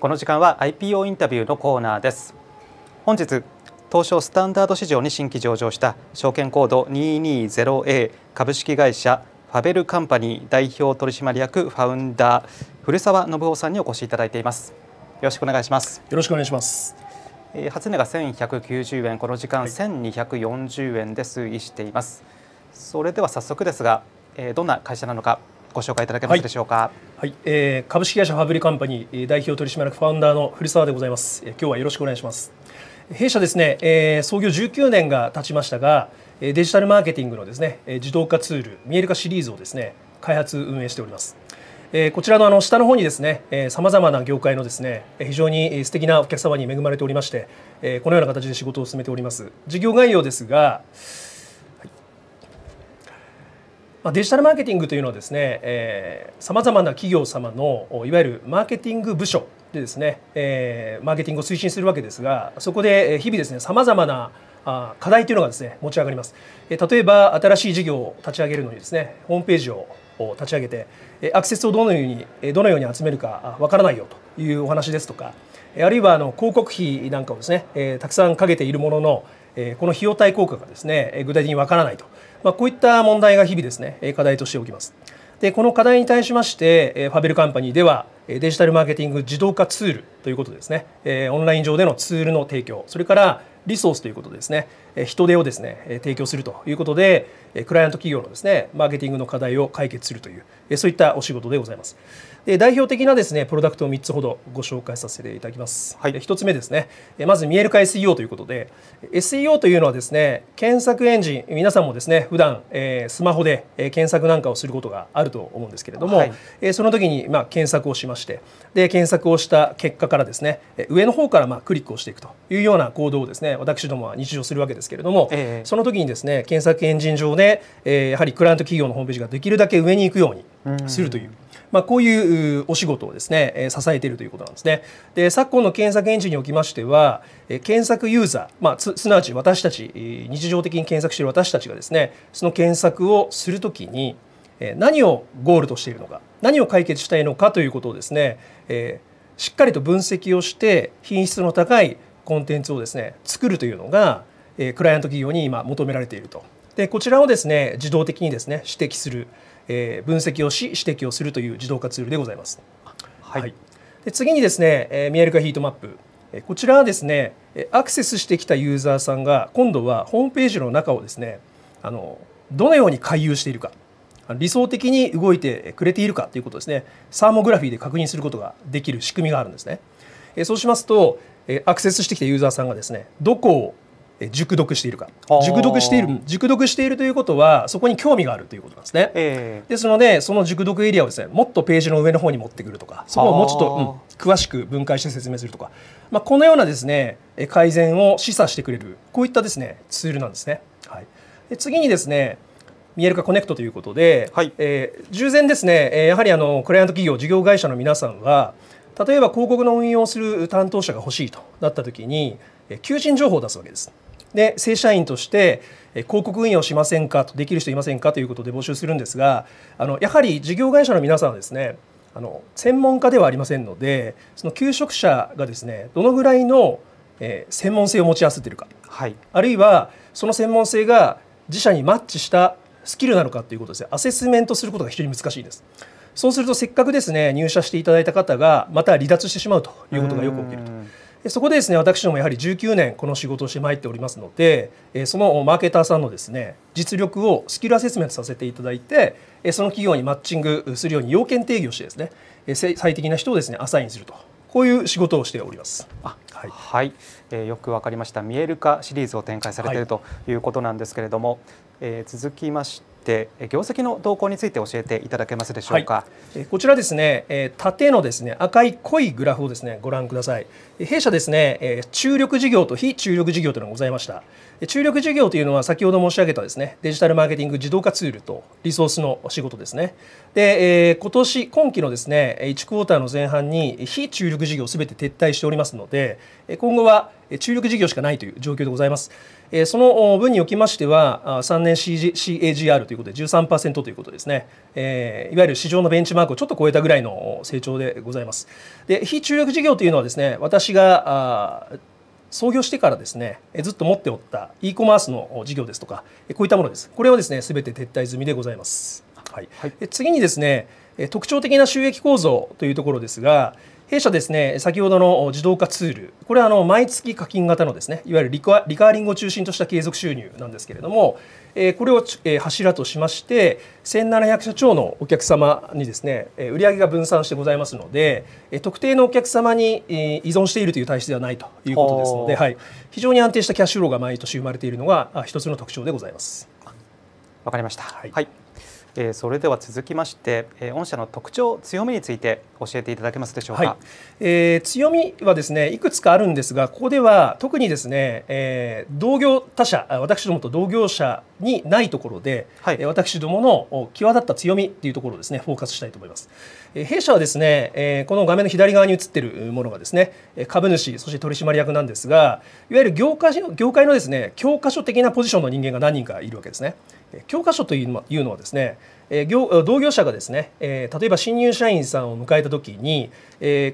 この時間は IPO インタビューのコーナーです本日東証スタンダード市場に新規上場した証券コード 220A 株式会社ファベルカンパニー代表取締役ファウンダー古澤信夫さんにお越しいただいていますよろしくお願いしますよろしくお願いします初値が1190円この時間1240円で推移しています、はい、それでは早速ですがどんな会社なのかご紹介いただけますでしょうか。はい、はい、えー、株式会社ファブリカンパニー代表取締役ファウンダーの古澤でございます。え今日はよろしくお願いします。弊社ですね、えー、創業19年が経ちましたが、デジタルマーケティングのですね、自動化ツール見える化シリーズをですね、開発運営しております。えー、こちらのあの下の方にですね、さまざまな業界のですね、非常に素敵なお客様に恵まれておりまして、えこのような形で仕事を進めております。事業概要ですが。まあ、デジタルマーケティングというのはですねさまざまな企業様のいわゆるマーケティング部署でですね、えー、マーケティングを推進するわけですがそこで日々ですねさまざまな課題というのがですね持ち上がります、え例えば新しい事業を立ち上げるのにですねホームページを立ち上げてアクセスをどのようにどのように集めるかわからないよというお話ですとかあるいはあの広告費なんかをですね、えー、たくさんかけているものの、えこの費用対効果がですね具体的にわからないとまあ、こういった問題が日々ですね課題としておきます。でこの課題に対しましてファベルカンパニーではデジタルマーケティング自動化ツールということですねオンライン上でのツールの提供それからリソースということですね人手をですね提供するということでクライアント企業のですねマーケティングの課題を解決するというそういったお仕事でございますで代表的なですねプロダクトを3つほどご紹介させていただきます、はい、1つ目ですねまず見える化 SEO ということで SEO というのはですね検索エンジン皆さんもですね普段スマホで検索なんかをすることがあると思うんですけれども、はい、その時にまあ検索をしましてで検索をした結果からですね上の方からまあクリックをしていくというような行動をですね私どもは日常するわけですですけれども、えー、その時にですね検索エンジン上で、えー、やはりクライアント企業のホームページができるだけ上に行くようにするという。うまあ、こういうお仕事をですね、え支えているということなんですね。で昨今の検索エンジンにおきましては、え検索ユーザー、まあ、すなわち私たち日常的に検索している私たちがですねその検索をするときに、え何をゴールとしているのか何を解決したいのかということをですね、えしっかりと分析をして品質の高いコンテンツをですね作るというのがえクライアント企業に今求められていると。でこちらをですね自動的にですね指摘する、えー、分析をし指摘をするという自動化ツールでございます。はい、はい、で次にですね、えー、見える化ヒートマップ、えこちらはですねアクセスしてきたユーザーさんが今度はホームページの中をですねあのどのように回遊しているか理想的に動いてくれているかということですねサーモグラフィーで確認することができる仕組みがあるんですね。えそうしますとアクセスしてきたユーザーさんがですねどこを熟読しているか熟読している熟読しているということはそこに興味があるということなんですね、えー、ですのでその熟読エリアをですねもっとページの上の方に持ってくるとかそこをもうちょっと、うん、詳しく分解して説明するとか、まあ、このようなですね改善を示唆してくれるこういったですねツールなんですね、はい、で次にですね見える化コネクトということで、はい、えー、従前ですねやはりあのクライアント企業事業会社の皆さんは例えば広告の運用をする担当者が欲しいとなった時に求人情報を出すわけです。で正社員として広告運用しませんかとできる人いませんかということで募集するんですがあのやはり事業会社の皆さんはですねあの専門家ではありませんのでその求職者がですねどのぐらいの、えー、専門性を持ち合わせているか、はい、あるいはその専門性が自社にマッチしたスキルなのかということですねアセスメントすることが非常に難しいです。そうするとせっかくですね入社していただいた方がまた離脱してしまうということがよく起きると。でそこでですね私どもやはり19年この仕事をしてまいっておりますのでそのマーケターさんのですね実力をスキルアセスメントさせていただいてその企業にマッチングするように要件定義をしてですね最適な人をですねアサインするとこういう仕事をしております。あはい、はい、えー、よくわかりました。見える化シリーズを展開されているということなんですけれども、はい、えー、続きまして。して業績の動向について教えていただけますでしょうか、はい、こちらですね、え縦のですね赤い濃いグラフをですねご覧ください弊社ですね、え注力事業と非注力事業というのがございました注力事業というのは先ほど申し上げたですねデジタルマーケティング自動化ツールとリソースの仕事ですねで、え今年今期のですね1クォーターの前半に非注力事業すべて撤退しておりますので今後は注力事業しかないという状況でございます。その分におきましては、3年 CAGR ということで13%ということですね、いわゆる市場のベンチマークをちょっと超えたぐらいの成長でございます。で非注力事業というのはですね、私が創業してからですね、ずっと持っておった e コマースの事業ですとか、こういったものです。これはですね、すべて撤退済みでございます。はい、はい、次にですね、特徴的な収益構造というところですが、弊社ですね、先ほどの自動化ツール、これはあの毎月課金型のですね、いわゆるリカリカーリングを中心とした継続収入なんですけれども、えこれを、え柱としまして、1700社超のお客様にですね、え売上が分散してございますので、え特定のお客様に、依存しているという体質ではないということですので、は、い、非常に安定したキャッシュフローが毎年生まれているのが一つの特徴でございます。わかりました。はい、はいえー、それでは続きまして、えー、御社の特徴強みについて教えていただけますでしょうか、はい、えー、強みはですねいくつかあるんですがここでは特にですね、えー、同業他社私どもと同業者にないところで、はい、私どもの際立った強みっていうところをですねフォーカスしたいと思います、え弊社はですね、えこの画面の左側に映ってるものがですね株主そして取締役なんですがいわゆる業界業界のですね教科書的なポジションの人間が何人かいるわけですね。教科書というのはですね同業者がですね例えば新入社員さんを迎えた時に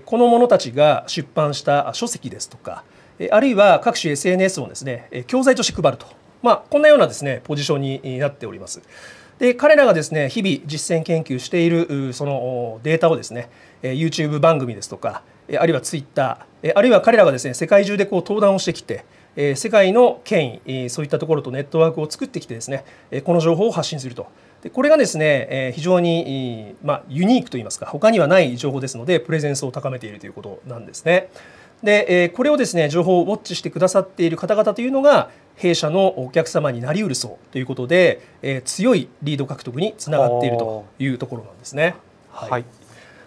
この者たちが出版した書籍ですとかあるいは各種 SNS をですね教材として配ると、まあ、こんなようなですねポジションになっております。で彼らがですね日々実践研究しているそのデータをですね YouTube 番組ですとかあるいは Twitter あるいは彼らがですね世界中でこう登壇をしてきてえ世界の権威、えそういったところとネットワークを作ってきてですね、えこの情報を発信すると。でこれがですね、え非常に、まあ、ユニークといいますか他にはない情報ですのでプレゼンスを高めているということなんですね。で、えこれをですね情報をウォッチしてくださっている方々というのが弊社のお客様になりうるそうということで、え強いリード獲得につながっているというところなんですね。はい、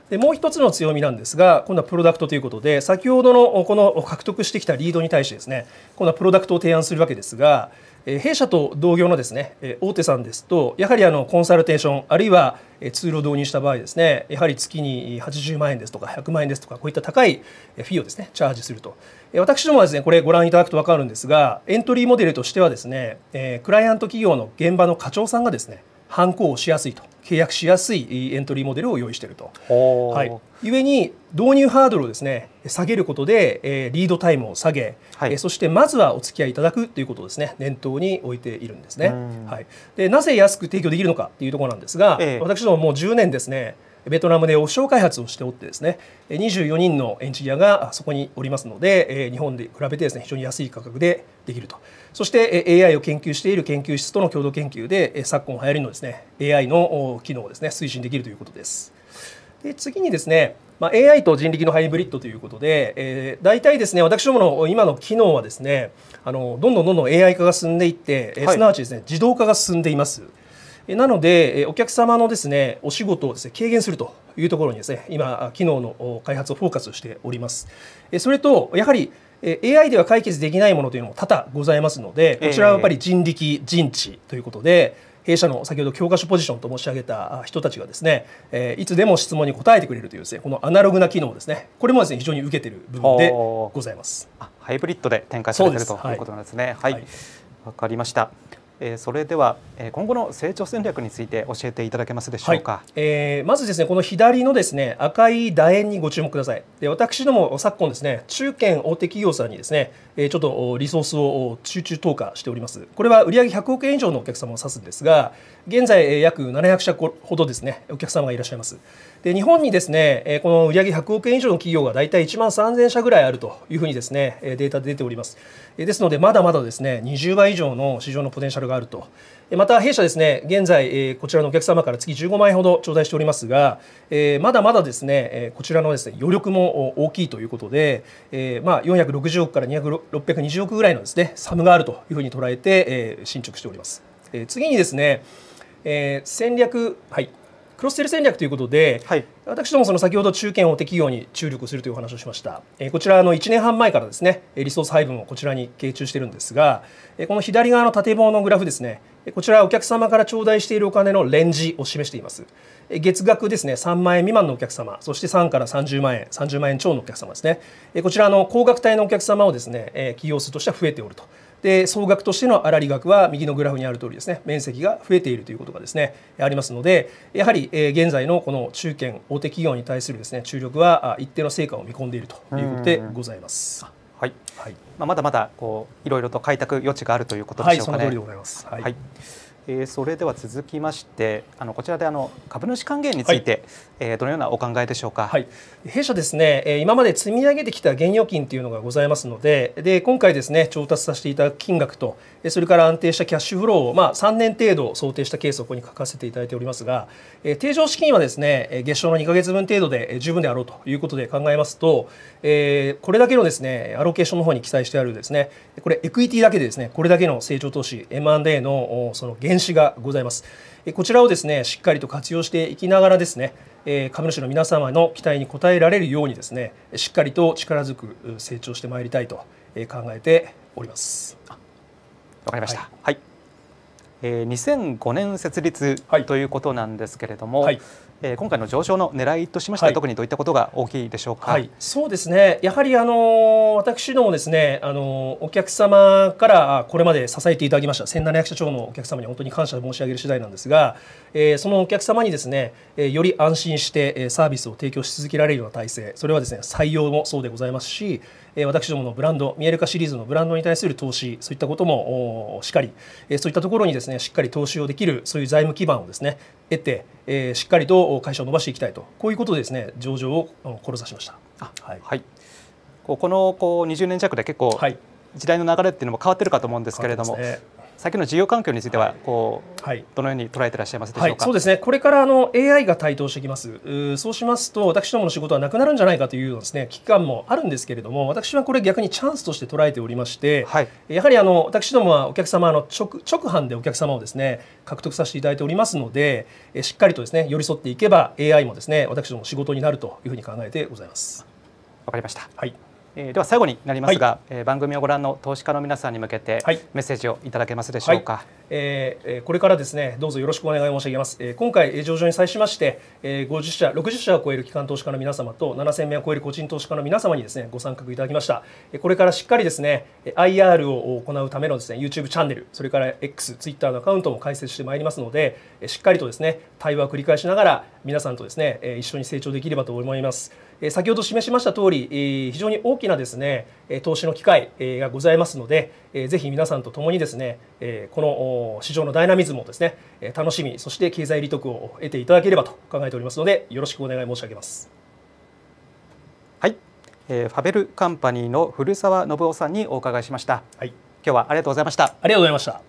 でもう一つの強みなんですが今度はプロダクトということで先ほどのこの獲得してきたリードに対してですね今度はプロダクトを提案するわけですが弊社と同業のですね大手さんですとやはりあのコンサルテーションあるいはツールを導入した場合ですねやはり月に80万円ですとか100万円ですとかこういった高いフィーをですねチャージすると私どもはですねこれご覧いただくと分かるんですがエントリーモデルとしてはですねクライアント企業の現場の課長さんがですね反抗しやすいと契約しやすいエントリーモデルを用意していると。はい、故に導入ハードルをですね下げることで、えー、リードタイムを下げ、はい、そしてまずはお付き合いいただくということをですね念頭に置いているんですね。はい、でなぜ安く提供できるのかというところなんですが、ええ、私どももう10年ですねベトナムでオフショア開発をしておってですね24人のエンジニアがそこにおりますので日本で比べてですね非常に安い価格でできるとそして AI を研究している研究室との共同研究で昨今流行りのですね AI の機能をですね推進できるということです。で次にですねまあ、AI と人力のハイブリッドということで、えー、大体ですね私どもの今の機能はですねあのどんどんどんどん AI 化が進んでいって、はい、すなわちですね自動化が進んでいます。なので、お客様のですねお仕事をですね軽減するというところにですね今、機能の開発をフォーカスしております。それとやはり AI では解決できないものというのも多々ございますので、こちらはやっぱり人力、人知ということで、弊社の先ほど教科書ポジションと申し上げた人たちがですね、えいつでも質問に答えてくれるというですねこのアナログな機能ですねこれもですね非常に受けてる部分でございますハイブリッドで展開されているということなんですねはい、わ、はい、かりましたそれでは今後の成長戦略について教えていただけますでしょうか、はい、えー、まずですねこの左のですね赤い楕円にご注目くださいで私ども昨今ですね中堅大手企業さんにですねちょっとリソースを集中投下しておりますこれは売上100億円以上のお客様を指すんですが現在約700社ほどですねお客様がいらっしゃいますで日本にですね、えこの売上100億円以上の企業が大体1万3000社ぐらいあるというふうにですね、データで出ております。ですので、まだまだですね、20倍以上の市場のポテンシャルがあると。また、弊社ですね、現在、こちらのお客様から月15万円ほど頂戴しておりますが、まだまだですね、こちらのですね、余力も大きいということで、まあ、460億から620億ぐらいのですね、ムがあるというふうに捉えて、進捗しております。次にですね、戦略、はい、クロスセル戦略ということで、はい、私どもその先ほど中堅大手企業に注力するというお話をしました、えー、こちらの1年半前からですねリソース配分をこちらに傾注しているんですが、えー、この左側の縦棒のグラフですねこちらお客様から頂戴しているお金のレンジを示しています。月額ですね、3万円未満のお客様、そして3から30万円、30万円超のお客様ですね。こちらの高額帯のお客様をですね、企業数としては増えておると。で総額としての粗利額は右のグラフにある通りですね面積が増えているということがですねありますのでやはり現在のこの中堅大手企業に対するですね注力は一定の成果を見込んでいるということでございます。はい、はいまあ、まだまだこういろいろと開拓余地があるということでしょうかね。はい、その通りでございます。はい、はいえー、それでは続きまして、あのこちらであの株主還元について、はい、えー、どのようなお考えでしょうか。はい、弊社ですね、え今まで積み上げてきた現預金というのがございますので、で今回ですね調達させていただく金額と、それから安定したキャッシュフローをまあ3年程度想定したケースをここに書かせていただいておりますが、えー、定常資金はですね月賞の2か月分程度で十分であろうということで考えますと、えー、これだけのですねアロケーションの方に記載してあるですね、これエクイティだけでですねこれだけの成長投資 M&A のその現電子がございます。こちらをですね、しっかりと活用していきながらですね、株主の皆様の期待に応えられるようにですね、しっかりと力づく成長してまいりたいと考えております。わかりました。はい、はいえー、2005年設立ということなんですけれども、はい、えー、今回の上昇の狙いとしましては、はい、特にどういったことが大きいでしょうか、はい、そうですね、やはり、あのー、私どもですね、あのー、お客様からこれまで支えていただきました、1700社長のお客様に本当に感謝申し上げる次第なんですが、えー、そのお客様にですね、えー、より安心してサービスを提供し続けられるような体制、それはですね採用もそうでございますし、え私どものブランド、見える化シリーズのブランドに対する投資、そういったこともしっかり、えそういったところにですねしっかり投資をできる、そういう財務基盤をですね得て、えしっかりとと会社を伸ばしていきたいとこういうことでですね上場を志しました。はい、はい、このこう20年弱で結構、時代の流れっていうのも変わってるかと思うんですけれども、ね、先の事業環境についてはこう、はい、どのように捉えていらっしゃいますでしょうか、はい、そうですねこれからあの AI が台頭してきますそうしますと私どもの仕事はなくなるんじゃないかというです、ね、危機感もあるんですけれども私はこれ逆にチャンスとして捉えておりまして、はい、やはりあの私どもはお客様の直直販でお客様をですね獲得させていただいておりますのでしっかりとですね寄り添っていけば AI もですね私どもの仕事になるというふうに考えてございます。わかりました、はいえー、では最後になりますが、はい、えー、番組をご覧の投資家の皆さんに向けて、メッセージをいただけますでしょうか、はい、えー、これからですねどうぞよろしくお願い申し上げます、えー、今回上場に際しまして、えー、50社60社を超える機関投資家の皆様と7000名を超える個人投資家の皆様にですねご参画いただきましたこれからしっかりですね IR を行うためのですね YouTube チャンネルそれから X、Twitter のアカウントも開設してまいりますのでしっかりとですね対話を繰り返しながら皆さんとですね、えー、一緒に成長できればと思います。えー、先ほど示しました通り、非常に大きなですね、投資の機会、えー、がございますので、えー、ぜひ皆さんと共にですね、えー、この市場のダイナミズムをですね、楽しみ、そして経済利得を得ていただければと考えておりますので、よろしくお願い申し上げます。はい、えー、ファベルカンパニーの古澤信夫さんにお伺いしました。はい、今日はありがとうございました。ありがとうございました。